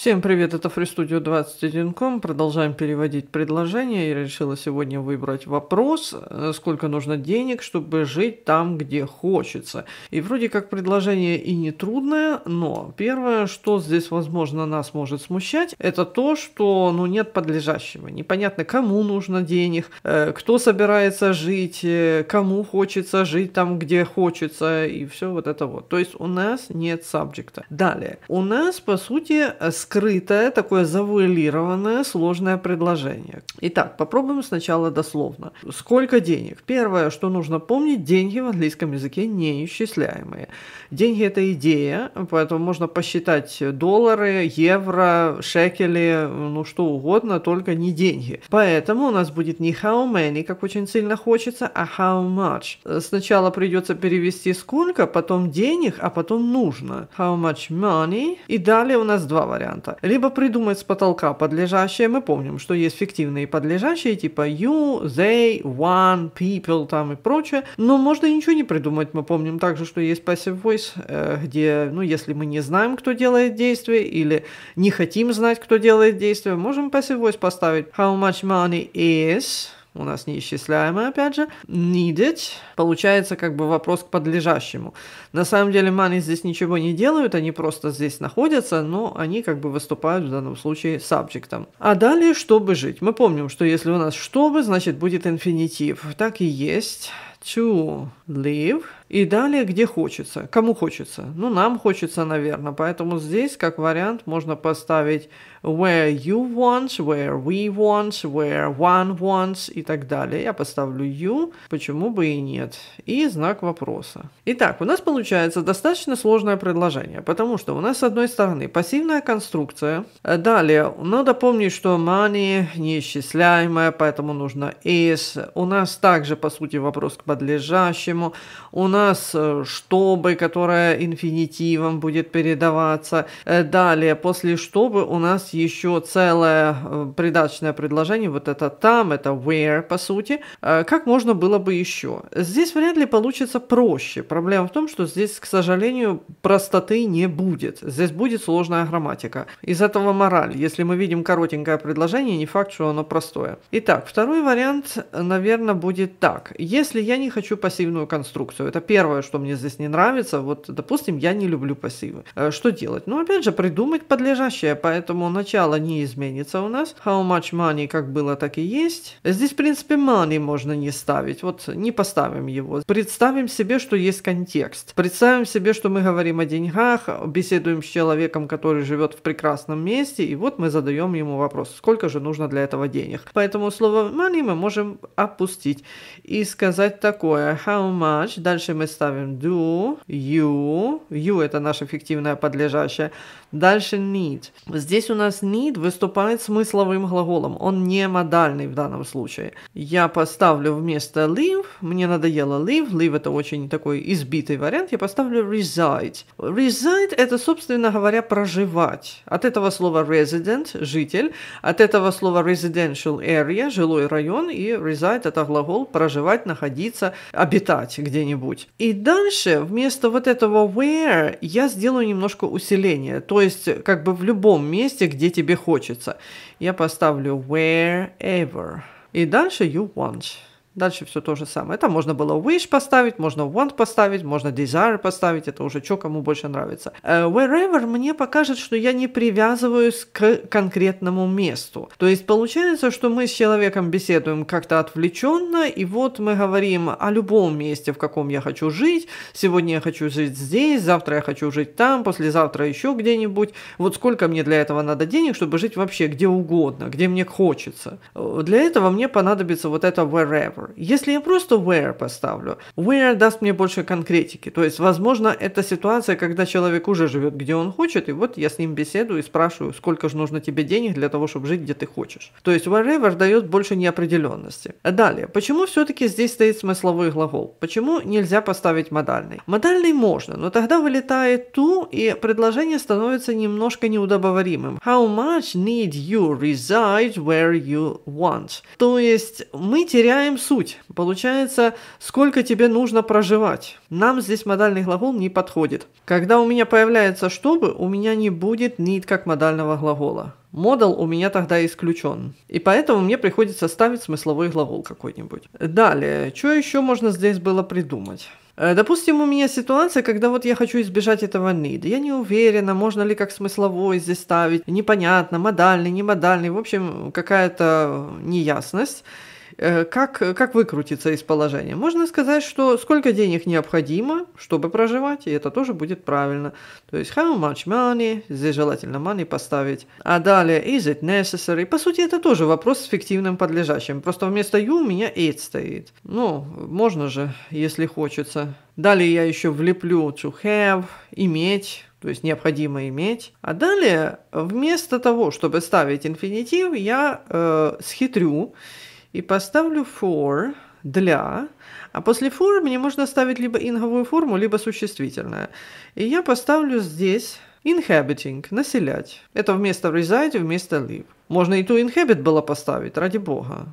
Всем привет, это FreeStudio 21.com. Продолжаем переводить предложения. Я решила сегодня выбрать вопрос, э, сколько нужно денег, чтобы жить там, где хочется. И вроде как предложение и не трудное, но первое, что здесь, возможно, нас может смущать, это то, что ну, нет подлежащего. Непонятно, кому нужно денег, э, кто собирается жить, э, кому хочется жить там, где хочется, и все вот это вот. То есть у нас нет сабжекта. Далее. У нас, по сути, с скрытое, такое завуалированное, сложное предложение. Итак, попробуем сначала дословно. Сколько денег? Первое, что нужно помнить, деньги в английском языке неисчисляемые. Деньги – это идея, поэтому можно посчитать доллары, евро, шекели, ну что угодно, только не деньги. Поэтому у нас будет не how many, как очень сильно хочется, а how much. Сначала придется перевести сколько, потом денег, а потом нужно. How much money. И далее у нас два варианта варианта. Либо придумать с потолка подлежащее, мы помним, что есть фиктивные подлежащие, типа you, they, one, people там и прочее, но можно ничего не придумать, мы помним также, что есть passive voice, э, где, ну, если мы не знаем, кто делает действие, или не хотим знать, кто делает действие, можем passive voice поставить how much money is, у нас неисчисляемое, опять же. Needed. Получается как бы вопрос к подлежащему. На самом деле маны здесь ничего не делают, они просто здесь находятся, но они как бы выступают в данном случае сабжектом. А далее, чтобы жить. Мы помним, что если у нас чтобы, значит будет инфинитив. Так и есть. To live и далее где хочется, кому хочется. Ну, нам хочется, наверное, поэтому здесь как вариант можно поставить where you want, where we want, where one wants и так далее. Я поставлю you, почему бы и нет, и знак вопроса. Итак, у нас получается достаточно сложное предложение, потому что у нас с одной стороны пассивная конструкция, далее надо помнить, что money неисчисляемая, поэтому нужно is, у нас также по сути вопрос к подлежащему, у нас нас э, чтобы, которая инфинитивом будет передаваться. Э, далее, после чтобы у нас еще целое э, придаточное предложение, вот это там, это where, по сути. Как можно было бы еще? Здесь вряд ли получится проще. Проблема в том, что здесь, к сожалению, простоты не будет. Здесь будет сложная грамматика. Из этого мораль. Если мы видим коротенькое предложение, не факт, что оно простое. Итак, второй вариант, наверное, будет так. Если я не хочу пассивную конструкцию, это первое, что мне здесь не нравится, вот, допустим, я не люблю пассивы. Э, что делать? Ну, опять же, придумать подлежащее, поэтому начало не изменится у нас. How much money как было, так и есть. Здесь, в принципе, money можно не ставить. Вот не поставим его. Представим себе, что есть контекст. Представим себе, что мы говорим о деньгах, беседуем с человеком, который живет в прекрасном месте, и вот мы задаем ему вопрос, сколько же нужно для этого денег. Поэтому слово money мы можем опустить и сказать такое. How much? Дальше мы ставим do, you. You – это наше фиктивное подлежащее. Дальше need. Здесь у нас need выступает смысловым глаголом. Он не модальный в данном случае. Я поставлю вместо live, мне надоело live, live – это очень такой избитый вариант, я поставлю reside. Reside – это, собственно говоря, проживать. От этого слова resident – житель, от этого слова residential area – жилой район, и reside – это глагол проживать, находиться, обитать где-нибудь делать. И дальше вместо вот этого where я сделаю немножко усиление. То есть как бы в любом месте, где тебе хочется. Я поставлю wherever. И дальше you want. Дальше все то же самое. Это можно было wish поставить, можно want поставить, можно desire поставить. Это уже что кому больше нравится. Э, wherever мне покажет, что я не привязываюсь к конкретному месту. То есть получается, что мы с человеком беседуем как-то отвлеченно, и вот мы говорим о любом месте, в каком я хочу жить. Сегодня я хочу жить здесь, завтра я хочу жить там, послезавтра еще где-нибудь. Вот сколько мне для этого надо денег, чтобы жить вообще где угодно, где мне хочется. Э, для этого мне понадобится вот это wherever. Если я просто where поставлю, where даст мне больше конкретики. То есть, возможно, это ситуация, когда человек уже живет, где он хочет, и вот я с ним беседую и спрашиваю, сколько же нужно тебе денег для того, чтобы жить, где ты хочешь. То есть, wherever дает больше неопределенности. Далее, почему все-таки здесь стоит смысловой глагол? Почему нельзя поставить модальный? Модальный можно, но тогда вылетает to, и предложение становится немножко неудобоваримым. How much need you reside where you want? То есть, мы теряем суть. Получается, сколько тебе нужно проживать. Нам здесь модальный глагол не подходит. Когда у меня появляется «чтобы», у меня не будет need как модального глагола. Модал у меня тогда исключен. И поэтому мне приходится ставить смысловой глагол какой-нибудь. Далее, что еще можно здесь было придумать? Э, допустим, у меня ситуация, когда вот я хочу избежать этого need. Я не уверена, можно ли как смысловой здесь ставить. Непонятно, модальный, не модальный. В общем, какая-то неясность. Э, как, как выкрутиться из положения? Можно сказать, что сколько денег необходимо, чтобы проживать, и это тоже будет правильно. То есть how much money, здесь желательно money поставить. А далее is it necessary. По сути, это тоже вопрос с фиктивным подлежащим. Просто вместо you у меня it стоит. Ну, можно же, если хочется. Далее я еще влеплю to have, иметь, то есть необходимо иметь. А далее, вместо того, чтобы ставить инфинитив, я э, схитрю и поставлю for для, а после for мне можно ставить либо инговую форму, либо существительное. И я поставлю здесь inhabiting, населять. Это вместо reside, вместо live. Можно и to inhabit было поставить, ради бога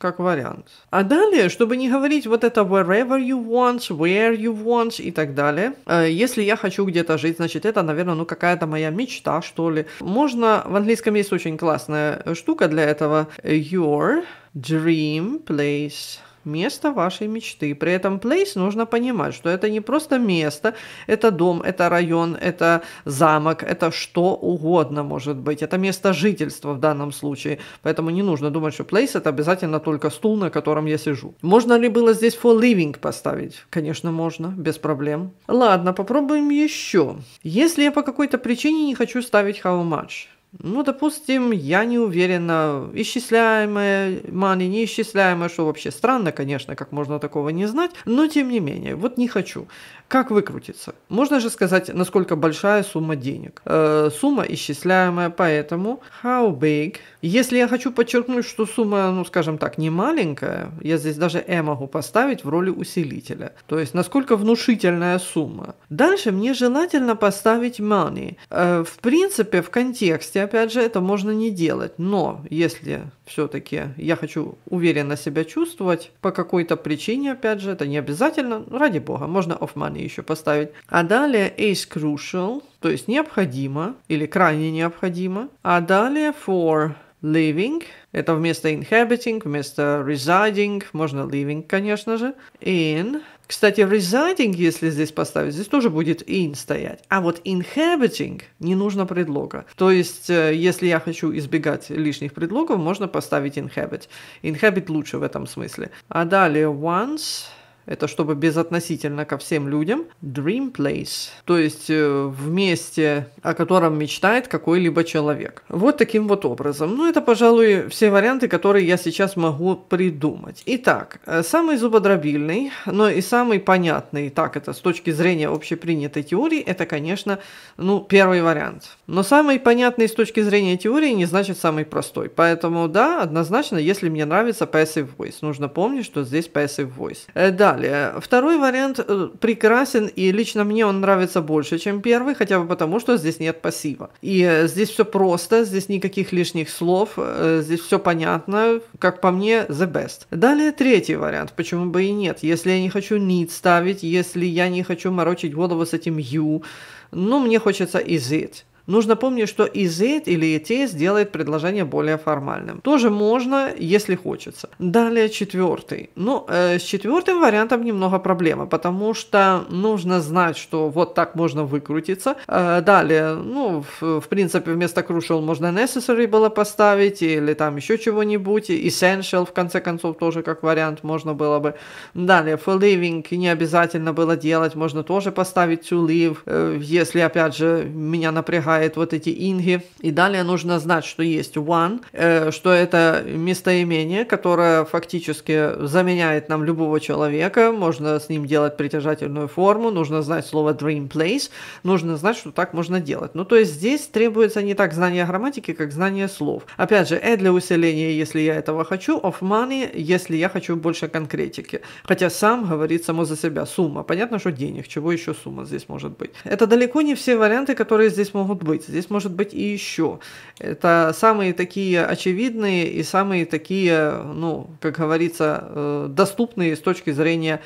как вариант. А далее, чтобы не говорить вот это wherever you want, where you want и так далее, э, если я хочу где-то жить, значит, это, наверное, ну какая-то моя мечта, что ли. Можно, в английском есть очень классная штука для этого, your dream place место вашей мечты. При этом place нужно понимать, что это не просто место, это дом, это район, это замок, это что угодно может быть. Это место жительства в данном случае. Поэтому не нужно думать, что place это обязательно только стул, на котором я сижу. Можно ли было здесь for living поставить? Конечно, можно, без проблем. Ладно, попробуем еще. Если я по какой-то причине не хочу ставить how much, ну, допустим, я не уверена, исчисляемое мани, неисчисляемое, что вообще странно, конечно, как можно такого не знать, но тем не менее, вот не хочу. Как выкрутиться? Можно же сказать, насколько большая сумма денег. Э, сумма исчисляемая, поэтому how big? Если я хочу подчеркнуть, что сумма, ну, скажем так, не маленькая, я здесь даже e могу поставить в роли усилителя, то есть насколько внушительная сумма. Дальше мне желательно поставить money. Э, в принципе, в контексте опять же, это можно не делать. Но если все-таки я хочу уверенно себя чувствовать, по какой-то причине, опять же, это не обязательно, ну, ради бога, можно off money еще поставить. А далее is crucial, то есть необходимо или крайне необходимо. А далее for living, это вместо inhabiting, вместо residing, можно living, конечно же, in, кстати, residing, если здесь поставить, здесь тоже будет in стоять. А вот inhabiting не нужно предлога. То есть, э, если я хочу избегать лишних предлогов, можно поставить inhabit. Inhabit лучше в этом смысле. А далее once это чтобы безотносительно ко всем людям, dream place, то есть э, в месте, о котором мечтает какой-либо человек. Вот таким вот образом. Ну, это, пожалуй, все варианты, которые я сейчас могу придумать. Итак, э, самый зубодробильный, но и самый понятный, так это с точки зрения общепринятой теории, это, конечно, ну, первый вариант. Но самый понятный с точки зрения теории не значит самый простой. Поэтому, да, однозначно, если мне нравится passive voice, нужно помнить, что здесь passive voice. Э, да, Далее, второй вариант э, прекрасен, и лично мне он нравится больше, чем первый, хотя бы потому, что здесь нет пассива. И э, здесь все просто, здесь никаких лишних слов, э, здесь все понятно, как по мне, the best. Далее третий вариант, почему бы и нет. Если я не хочу need ставить, если я не хочу морочить голову с этим you, ну, мне хочется is it. Нужно помнить, что is it или it is делает предложение более формальным. Тоже можно, если хочется. Далее четвертый. Ну, э, с четвертым вариантом немного проблема, потому что нужно знать, что вот так можно выкрутиться. Э, далее, ну, в, в принципе, вместо crucial можно necessary было поставить или там еще чего-нибудь. Essential, в конце концов, тоже как вариант можно было бы. Далее, for living не обязательно было делать, можно тоже поставить to live, э, если, опять же, меня напрягает предлагает вот эти инги. И далее нужно знать, что есть one, э, что это местоимение, которое фактически заменяет нам любого человека, можно с ним делать притяжательную форму, нужно знать слово dream place, нужно знать, что так можно делать. Ну, то есть здесь требуется не так знание грамматики, как знание слов. Опять же, э для усиления, если я этого хочу, of money, если я хочу больше конкретики. Хотя сам говорит само за себя, сумма. Понятно, что денег, чего еще сумма здесь может быть. Это далеко не все варианты, которые здесь могут могут быть, здесь может быть и еще. Это самые такие очевидные и самые такие, ну, как говорится, э, доступные с точки зрения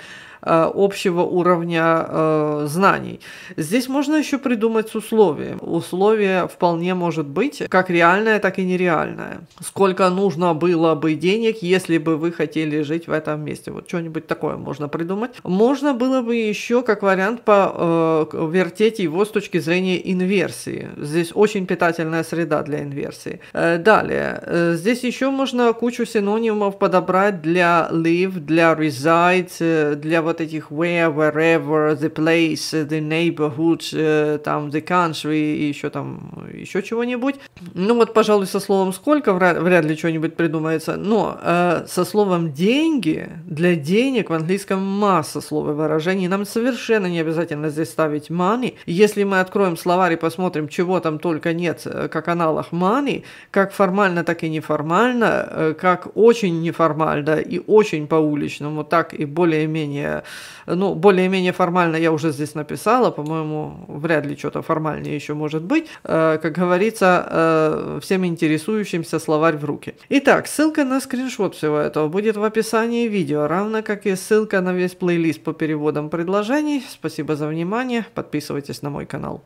Э, общего уровня э, знаний. Здесь можно еще придумать с условием. Условие вполне может быть как реальное, так и нереальное. Сколько нужно было бы денег, если бы вы хотели жить в этом месте. Вот что-нибудь такое можно придумать. Можно было бы еще как вариант по, э, вертеть его с точки зрения инверсии. Здесь очень питательная среда для инверсии. далее. здесь еще можно кучу синонимов подобрать для live, для reside, для вот вот этих where, wherever, the place, the neighborhood, э, там the country и еще там еще чего-нибудь. Ну вот, пожалуй, со словом сколько вряд ли что-нибудь придумается, но э, со словом деньги, для денег в английском масса слов и выражений, нам совершенно не обязательно здесь ставить money. Если мы откроем словарь и посмотрим, чего там только нет, э, как аналог money, как формально, так и неформально, э, как очень неформально и очень по-уличному, так и более-менее ну, более-менее формально я уже здесь написала, по-моему, вряд ли что-то формальнее еще может быть. Э, как говорится, э, всем интересующимся словарь в руки. Итак, ссылка на скриншот всего этого будет в описании видео, равно как и ссылка на весь плейлист по переводам предложений. Спасибо за внимание, подписывайтесь на мой канал.